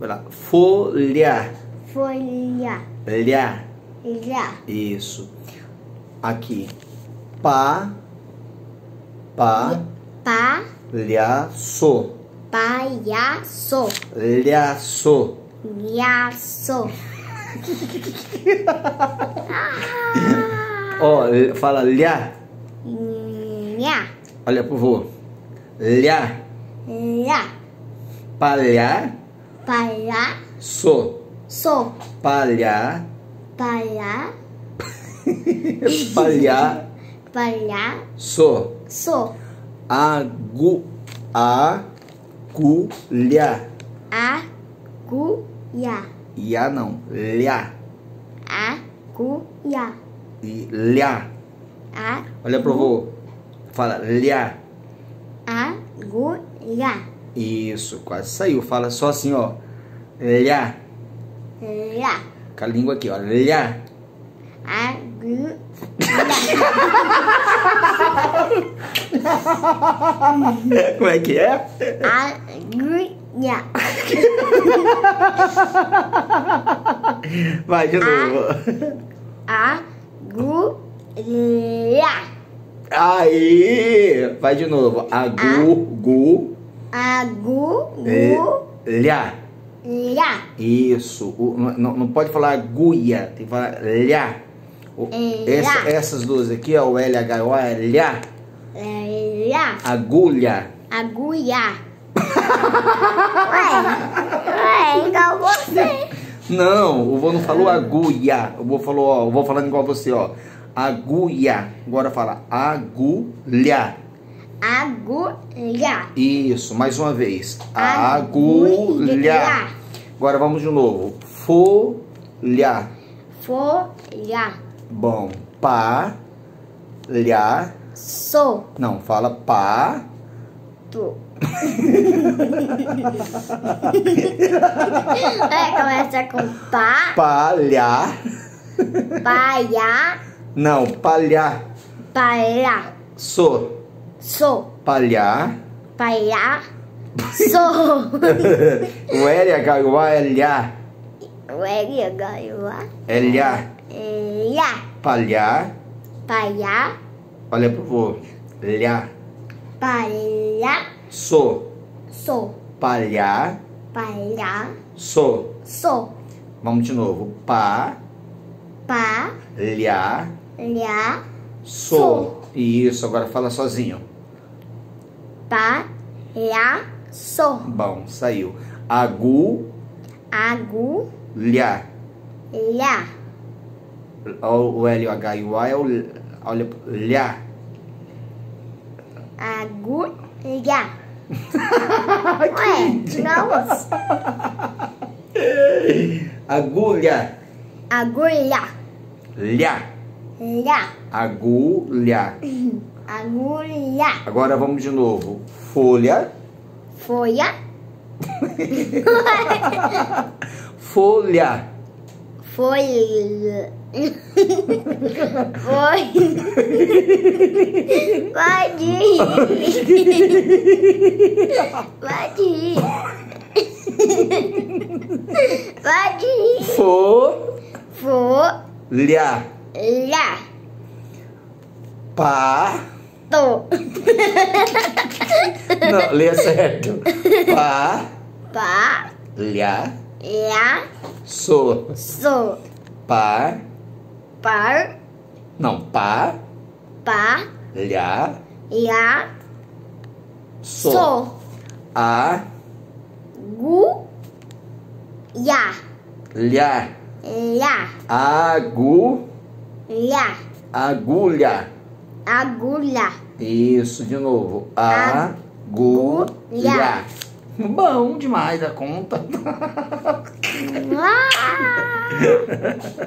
Vai lá. Folhear. Folhear. Lhar. Lhar. Isso. Aqui. Pa. Pa. Pa. Lhaço. Palhaço. Lhaço. Lhaço. Ó, oh, fala lhar. Lhar. Olha pro vô. Lhar. Lhar. Palhar. Palha. So. So. Palha. Palha. palha. Palha. So. So. Agu. Agulha. Agulha. Ia não. Lha. Agulha. Lha. Olha pro vô. Fala. Lha. Agulha. Isso, quase saiu. Fala só assim, ó. Lhá. Lhá. Com a língua aqui, ó. Lhá. Como é que é? Agulha. Vai de novo. Agulha. Aí, vai de novo. A gu. Agulha. É, lha. Isso. O, não, não, pode falar agulha, tem que falar lha. O, é, essa, essas duas aqui, ó, o LHO é lha. É, lha. Agulha. Agulha. Ué, ué, igual então você. Não, o vô não falou agulha. O vô falou, ó, o vô falando igual você, ó. Agulha. Agora fala agulha. Agulha. Isso, mais uma vez. Agulha. Agulha. Agora vamos de novo. Folha. Folha. Bom, pa, lha. So. Não, fala pa. Tu. é, começa com pa. Palha. Palha. Não, palha. Palha. So. Sou. Palhar. Palhar. Sou. o L é H U A é L A. O L é H U A. L A. L A. Palhar. Palhar. Olha pro vô. Lhar. Palhar. Sou. Sou. Palhar. Palhar. Sou. Sou. Vamos de novo. Pa. Pa. Lhar. Lhar. Sou. sou. E Isso, agora fala sozinho. Palhaço. Bom, saiu. Agu. Agulha. Lha. O, o L, o H e o A é o olha, lha. Agulha. Ué, não. Agulha. Agulha. Lha. Agulha. Agulha. Agulha. Agora vamos de novo. Folha. Folha. Folha. Folha. Foi. Pode ir. Pode ir. Pode ir. Fo. Folha lá. Pá. Tô. Não, lê certo. Pá. Pá. Lá. Lá. Sou. Sou. Par. Par. Não, pá. Pá. Lá. Lá. Sou. A. Gu. Ya. Lha. Lha. Agu. Agulha. Agulha. Agulha. Isso, de novo. A agulha. agulha. Bom demais a conta.